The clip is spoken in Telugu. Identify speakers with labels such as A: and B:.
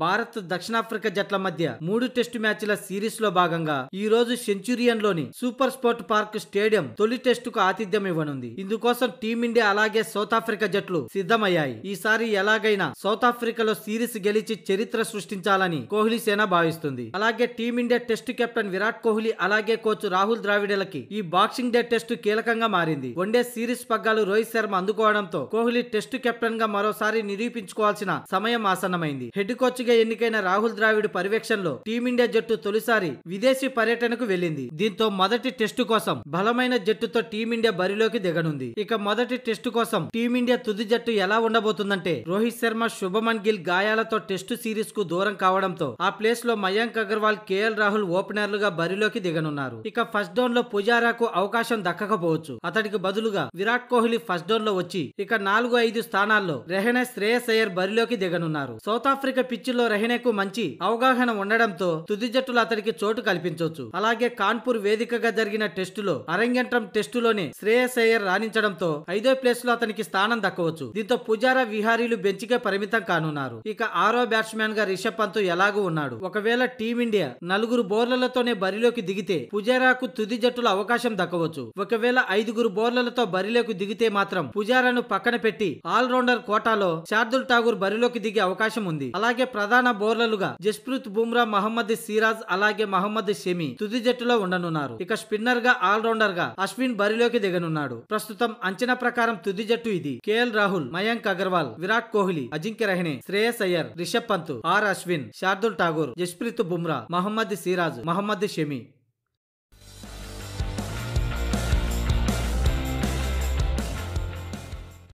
A: భారత్ దక్షిణాఫ్రికా జట్ల మధ్య మూడు టెస్టు మ్యాచ్ల సిరీస్ లో భాగంగా ఈ రోజు సెంచురియన్ లోని సూపర్ స్పోర్ట్ పార్క్ స్టేడియం తొలి టెస్టుకు ఆతిథ్యం ఇవ్వనుంది ఇందుకోసం టీమిండియా అలాగే సౌత్ ఆఫ్రికా జట్లు సిద్ధమయ్యాయి ఈసారి ఎలాగైనా సౌత్ ఆఫ్రికాలో సిరీస్ గెలిచి చరిత్ర సృష్టించాలని కోహ్లీ సేన భావిస్తుంది అలాగే Team India test captain Virat Kohli అలాగే కోచ్ రాహుల్ ద్రావిడలకి ఈ బాక్సింగ్ డే టెస్ట్ కీలకంగా మారింది వన్డే సిరీస్ పగ్గాలు రోహిత్ శర్మ అందుకోవడంతో కోహ్లీ టెస్ట్ కెప్టెన్ గా మరోసారి నిరూపించుకోవాల్సిన సమయం ఆసన్నమైంది హెడ్ కోచ్ కోచ్గా ఎన్నికైన రాహుల్ ద్రావిడ్ పర్యవేక్షణలో టీమిండియా జట్టు తొలిసారి విదేశీ పర్యటనకు వెళ్లింది దీంతో మొదటి టెస్టు కోసం బలమైన జట్టుతో టీమిండియా బరిలోకి దిగనుంది ఇక మొదటి టెస్టు కోసం టీమిండియా తుది జట్టు ఎలా ఉండబోతుందంటే రోహిత్ శర్మ శుభమన్ గిల్ గాయాలతో టెస్టు సిరీస్ కు దూరం కావడంతో ఆ ప్లేస్ లో మయాంక్ అగర్వాల్ కేఎల్ రాహుల్ ఓపెనర్లుగా బరిలోకి దిగనున్నారు ఇక ఫస్ట్ డౌన్ లో పుజారాకు అవకాశం దక్కకపోవచ్చు అతడికి బదులుగా విరాట్ కోహ్లీ ఫస్ట్ డౌన్ లో వచ్చి ఇక నాలుగు ఐదు స్థానాల్లో రెహనే శ్రేయస్ అయ్యర్ బరిలోకి దిగనున్నారు సౌత్ ఆఫ్రికా పిచ్ పిచ్లో రహినేకు మంచి అవగాహన ఉండడంతో తుది జట్టులు అతనికి చోటు కల్పించవచ్చు అలాగే కాన్పూర్ వేదికగా జరిగిన టెస్టులో అరంగేట్రం టెస్టులోనే శ్రేయస్ అయ్యర్ రాణించడంతో ఐదో ప్లేస్ లో అతనికి స్థానం దక్కవచ్చు దీంతో పుజారా విహారీలు బెంచ్కే పరిమితం కానున్నారు ఇక ఆరో బ్యాట్స్మెన్ గా రిషబ్ పంత్ ఎలాగూ ఉన్నాడు ఒకవేళ టీమిండియా నలుగురు బౌర్లలతోనే బరిలోకి దిగితే పుజారాకు తుది జట్టుల అవకాశం దక్కవచ్చు ఒకవేళ ఐదుగురు బౌర్లలతో బరిలోకి దిగితే మాత్రం పుజారాను పక్కన పెట్టి ఆల్రౌండర్ కోటాలో శార్దుల్ ఠాగూర్ బరిలోకి దిగే అవకాశం ఉంది అలాగే ప్రధాన బౌలర్లుగా జస్ప్రీత్ బుమ్రా మహమ్మద్ సిరాజ్ అలాగే మహమ్మద్ షమి తుది జట్టులో ఉండనున్నారు ఇక స్పిన్నర్ గా ఆల్రౌండర్ గా అశ్విన్ బరిలోకి దిగనున్నాడు ప్రస్తుతం అంచనా ప్రకారం తుది జట్టు ఇది కేఎల్ రాహుల్ మయాంక్ అగర్వాల్ విరాట్ కోహ్లీ అజింక్య రహణే శ్రేయస్ అయ్యర్ రిషబ్ పంత్ ఆర్ అశ్విన్ శార్దుల్ ఠాగూర్ జస్ప్రీత్ బుమ్రా మహమ్మద్ సిరాజ్ మహమ్మద్ షమి